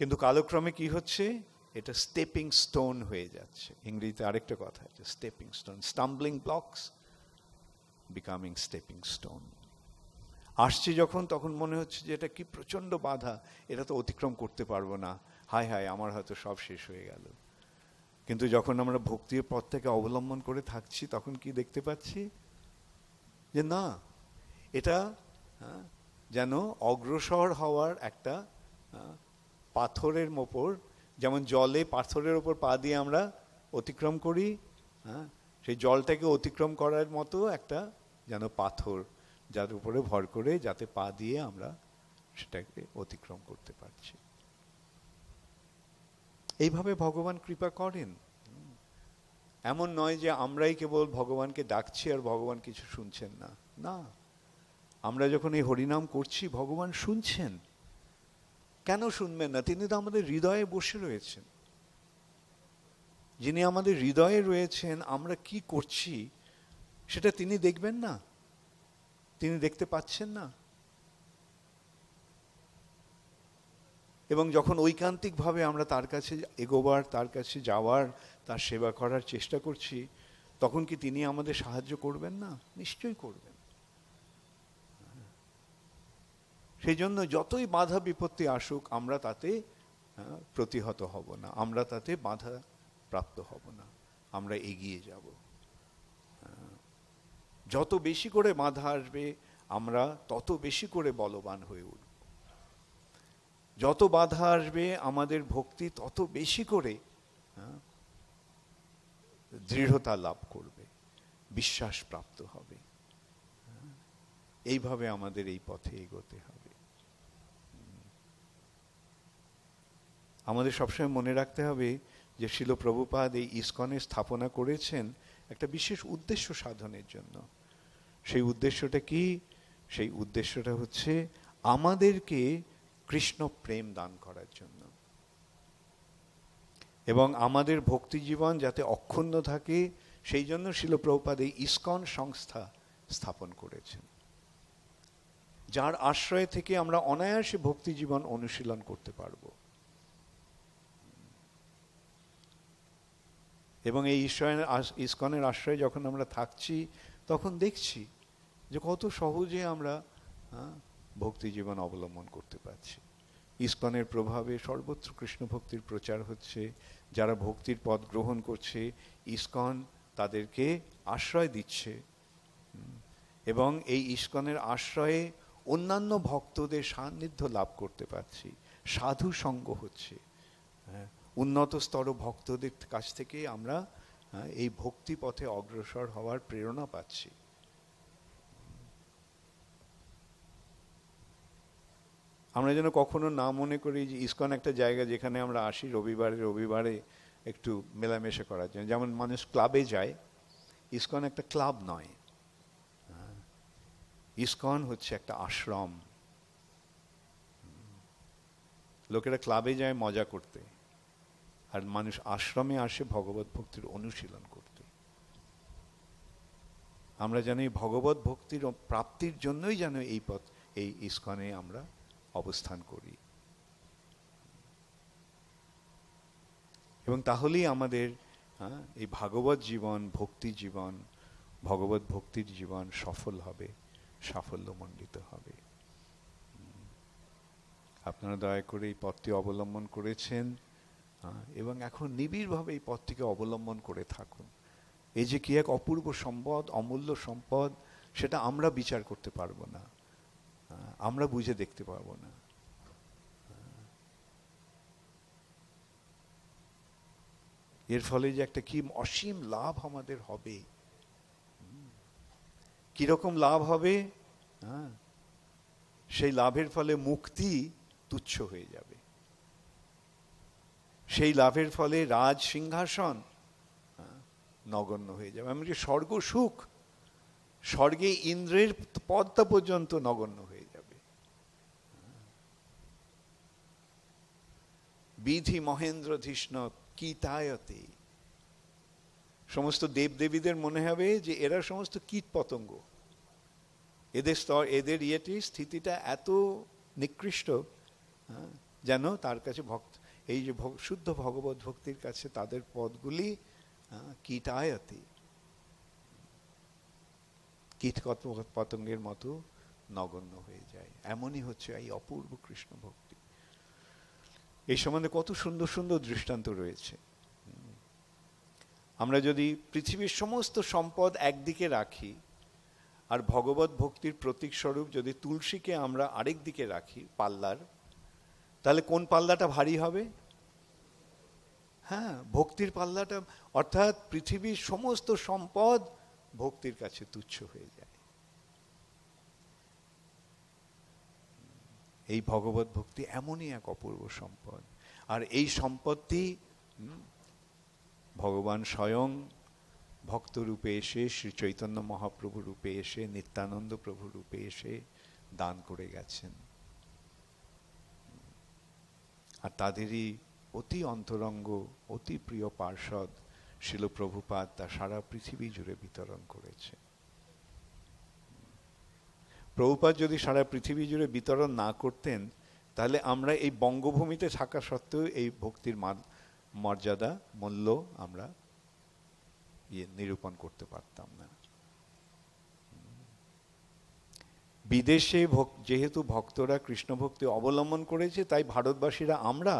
কিন্তু কালক্রমে কি হচ্ছে এটা স্টেপিং স্টোন হয়ে যাচ্ছে ইংরেজিতে আরেকটা কথা আছে stepping stone stumbling blocks becoming stepping stone আসছে যখন তখন মনে হচ্ছে যে এটা কি প্রচণ্ড বাধা এটা তো অতিক্রম করতে পারবো না হায় হায় আমার হয়তো সব শেষ হয়ে গেল কিন্তু যখন আমরা ভক্তির থেকে অবলম্বন করে থাকছি তখন কি দেখতে পাচ্ছি যে না এটা হ্যাঁ, যেন অগ্রসর হওয়ার একটা হ্যাঁ, পাথরের ওপর যেমন জলে পাথরের ওপর পা দিয়ে আমরা অতিক্রম করি হ্যাঁ সেই জলটাকে অতিক্রম করার মতো একটা যেন পাথর যার উপরে ভর করে যাতে পা দিয়ে আমরা সেটাকে অতিক্রম করতে পারছি এইভাবে ভগবান কৃপা করেন এমন নয় যে আমরাই কেবল ভগবানকে ডাকছি আর ভগবান কিছু শুনছেন না না আমরা যখন এই হরিনাম করছি ভগবান শুনছেন কেন শুনবেন না তিনি তো আমাদের হৃদয়ে বসে রয়েছেন যিনি আমাদের হৃদয়ে রয়েছেন আমরা কি করছি সেটা তিনি দেখবেন না তিনি দেখতে পাচ্ছেন না এবং যখন ঐকান্তিকভাবে আমরা তার কাছে এগোবার তার কাছে যাওয়ার তার সেবা করার চেষ্টা করছি তখন কি তিনি আমাদের সাহায্য করবেন না নিশ্চয়ই করবেন সেই জন্য যতই বাধা বিপত্তি আসুক আমরা তাতে প্রতিহত হব না আমরা তাতে বাধা প্রাপ্ত হব না আমরা এগিয়ে যাব যত বেশি করে বাধা আসবে আমরা তত বেশি করে বলবান হয়ে উঠব যত বাধা আসবে আমাদের ভক্তি তত বেশি করে দৃঢ়তা লাভ করবে বিশ্বাস প্রাপ্ত হবে এইভাবে আমাদের এই পথে এগোতে হবে আমাদের সবসময় মনে রাখতে হবে যে শিল প্রভুপাদ এই ইস্কনে স্থাপনা করেছেন একটা বিশেষ উদ্দেশ্য সাধনের জন্য সেই উদ্দেশ্যটা কি সেই উদ্দেশ্যটা হচ্ছে আমাদেরকে কৃষ্ণ প্রেম দান করার জন্য এবং আমাদের ভক্তি জীবন যাতে অক্ষুণ্ণ থাকে সেই জন্য শিলপ্রভুপাদ এই ইস্কন সংস্থা স্থাপন করেছেন যার আশ্রয় থেকে আমরা অনায়াসে ভক্তি জীবন অনুশীলন করতে পারবো এবং এই ঈশ্বরের ইস্কনের আশ্রয়ে যখন আমরা থাকছি তখন দেখছি যে কত সহজে আমরা ভক্তি জীবন অবলম্বন করতে পারছি ইস্কনের প্রভাবে সর্বত্র কৃষ্ণ ভক্তির প্রচার হচ্ছে যারা ভক্তির পথ গ্রহণ করছে ইস্কন তাদেরকে আশ্রয় দিচ্ছে এবং এই ইস্কনের আশ্রয়ে অন্যান্য ভক্তদের সান্নিধ্য লাভ করতে পারছি সাধু সঙ্গ হচ্ছে হ্যাঁ উন্নত স্তর ভক্তদের কাছ থেকে আমরা এই ভক্তি পথে অগ্রসর হওয়ার প্রেরণা পাচ্ছি আমরা যেন কখনো না মনে করি যে ইস্কন একটা জায়গা যেখানে আমরা আসি রবিবারে রবিবারে একটু মেলামেশা করার জন্য যেমন মানুষ ক্লাবে যায় ইস্কন একটা ক্লাব নয় ইস্কন হচ্ছে একটা আশ্রম লোকেরা ক্লাবে যায় মজা করতে আর মানুষ আশ্রমে আসে ভগবত ভক্তির অনুশীলন করতে আমরা জানি ভগবত ভক্তির প্রাপ্তির জন্যই যেন এই পথ এই ইস্কনে আমরা অবস্থান করি এবং তাহলেই আমাদের হ্যাঁ, এই ভাগবত জীবন ভক্তি জীবন ভগবত ভক্তির জীবন সফল হবে সাফল্যমণ্ডিত হবে আপনারা দয়া করে এই পথটি অবলম্বন করেছেন হ্যাঁ, এবং এখন নিবিড়ভাবে এই পথটিকে অবলম্বন করে থাকুন এই যে কি এক অপূর্ব সম্পদ অমূল্য সম্পদ সেটা আমরা বিচার করতে পারবো না হ্যাঁ, আমরা বুঝে দেখতে পারবো না হ্যাঁ, এর ফলে যে একটা কি অসীম লাভ আমাদের হবে কিরকম লাভ হবে সেই লাভের ফলে মুক্তি তুচ্ছ হয়ে যাবে সেই লাভের ফলে রাজ সিংহাসন নগণ্য হয়ে যাবে এমনকি স্বর্গ সুখ স্বর্গে ইন্দ্রের পদটা পর্যন্ত নগণ্য হয়ে যাবে বিধি মহেন্দ্র ধৃষ্ণ কীতায়তে সমস্ত দেবদেবীদের মনে হবে যে এরা সমস্ত কীট পতঙ্গ এদের স্তর এদের ইয়েটি স্থিতিটা এত নিকৃষ্ট যেন তার কাছে ভক্ত এই যে শুদ্ধ ভগবত ভক্তির কাছে তাদের পদগুলি কীটায়তি কীট পতঙ্গের মতো নগণ্য হয়ে যায় এমনই হচ্ছে এই অপূর্ব কৃষ্ণ ভক্তি এই সম্বন্ধে কত সুন্দর সুন্দর দৃষ্টান্ত রয়েছে আমরা যদি পৃথিবীর সমস্ত সম্পদ একদিকে রাখি আর ভগবত ভক্তির প্রতীক স্বরূপ যদি তুলসীকে আমরা আরেক দিকে রাখি পাল্লার তাহলে কোন পাল্লাটা ভারী হবে হ্যাঁ ভক্তির পাল্লাটা অর্থাৎ পৃথিবীর সমস্ত সম্পদ ভক্তির কাছে তুচ্ছ হয়ে যায় এই ভগবত ভক্তি এমনই এক অপূর্ব সম্পদ আর এই সম্পত্তি ভগবান স্বয়ং ভক্তরূপে এসে শ্রী চৈতন্য মহাপ্রভু রূপে এসে নিত্যানন্দ প্রভু রূপে এসে দান করে গেছেন আর তাদেরই অতি অন্তরঙ্গ অতি প্রিয় পার্ষদ শিল প্রভুপাত তা সারা পৃথিবী জুড়ে বিতরণ করেছে প্রভুপাত যদি সারা পৃথিবী জুড়ে বিতরণ না করতেন তাহলে আমরা এই বঙ্গভূমিতে থাকা সত্ত্বেও এই ভক্তির মর্যাদা মূল্য আমরা ইয়ে নিরূপণ করতে পারতাম না বিদেশে যেহেতু ভক্তরা কৃষ্ণ ভক্তি অবলম্বন করেছে তাই ভারতবাসীরা আমরা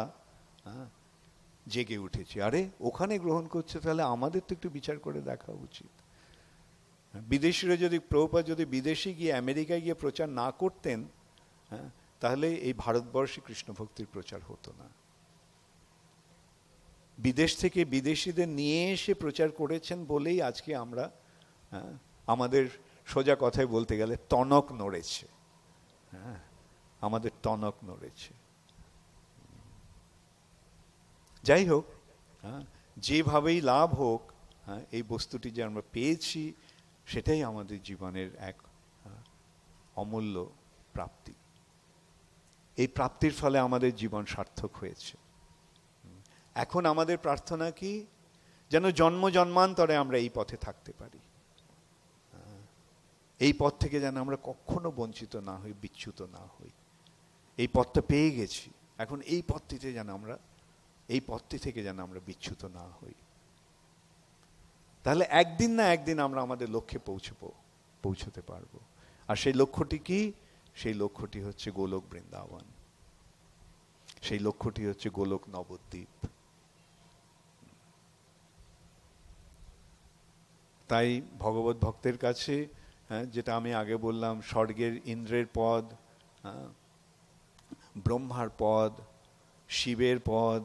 হ্যাঁ জেগে উঠেছি আরে ওখানে গ্রহণ করছে তাহলে আমাদের তো একটু বিচার করে দেখা উচিত বিদেশিরা যদি প্রভুপাত যদি বিদেশে গিয়ে আমেরিকায় গিয়ে প্রচার না করতেন হ্যাঁ তাহলে এই ভারতবর্ষে কৃষ্ণ ভক্তির প্রচার হতো না বিদেশ থেকে বিদেশিদের নিয়ে এসে প্রচার করেছেন বলেই আজকে আমরা হ্যাঁ, আমাদের সোজা কথায় বলতে গেলে টনক নড়েছে হ্যাঁ আমাদের টনক নড়েছে যাই হোক হ্যাঁ। যেভাবেই লাভ হোক হ্যাঁ, এই বস্তুটি যে আমরা পেয়েছি সেটাই আমাদের জীবনের এক হ্যাঁ, অমূল্য প্রাপ্তি এই প্রাপ্তির ফলে আমাদের জীবন সার্থক হয়েছে এখন আমাদের প্রার্থনা কি যেন জন্ম জন্মান্তরে আমরা এই পথে থাকতে পারি এই পথ থেকে যেন আমরা কখনো বঞ্চিত না হই বিচ্যুত না হই এই পথটা পেয়ে গেছি এখন এই পথটিতে যেন আমরা এই পথটি থেকে যেন আমরা বিচ্ছুত না হই তাহলে একদিন না একদিন আমরা আমাদের লক্ষ্যে পৌঁছব পৌঁছতে পারব আর সেই লক্ষ্যটি কি সেই লক্ষ্যটি হচ্ছে গোলক বৃন্দাবন সেই লক্ষ্যটি হচ্ছে গোলক নবদ্বীপ তাই ভগবত ভক্তের কাছে হ্যাঁ, যেটা আমি আগে বললাম স্বর্গের ইন্দ্রের পদ হ্যাঁ, ব্রহ্মার পদ শিবের পদ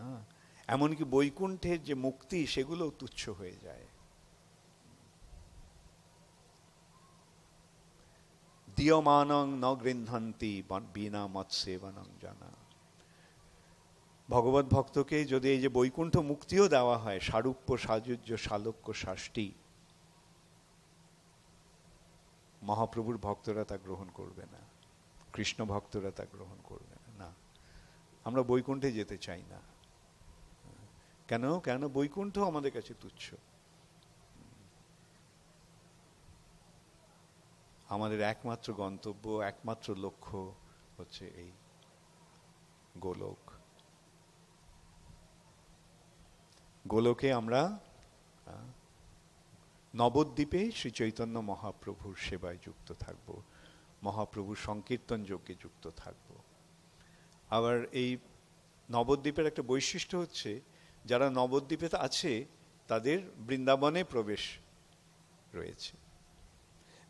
হ্যাঁ। এমনকি বৈকুণ্ঠের যে মুক্তি সেগুলো তুচ্ছ হয়ে যায় দিয়মানং ন গৃহন্তি বিনা মৎসেবনং জানা ভগবত ভক্তকে যদি এই যে বৈকুণ্ঠ মুক্তিও দেওয়া হয় সারুপ্য সাজুর্য শালক্য শাস্তি মহাপ্রভুর ভক্তরা তা গ্রহণ করবে না কৃষ্ণ ভক্তরা তা গ্রহণ করবে না আমরা বৈকুণ্ঠে যেতে চাই না কেন কেন বৈকুণ্ঠ আমাদের কাছে তুচ্ছ আমাদের একমাত্র গন্তব্য একমাত্র লক্ষ্য হচ্ছে এই গোলক গোলকে আমরা নবদ্বীপে শ্রী চৈতন্য মহাপ্রভুর সেবায় যুক্ত থাকব মহাপ্রভুর সংকীর্তন যোগ্যে যুক্ত থাকব আবার এই নবদ্বীপের একটা বৈশিষ্ট্য হচ্ছে যারা নবদ্বীপে আছে তাদের বৃন্দাবনে প্রবেশ রয়েছে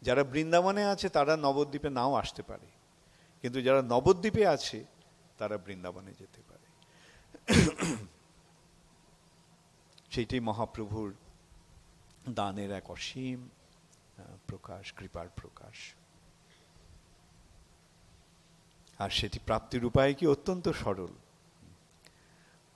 যারা বৃন্দাবনে আছে তারা নবদ্বীপে নাও আসতে পারে কিন্তু যারা নবদ্বীপে আছে তারা বৃন্দাবনে যেতে পারে সেইটি মহাপ্রভুর দানের এক অসীম প্রকাশ কৃপার প্রকাশ আর সেটি প্রাপ্তির উপায় কি অত্যন্ত সরল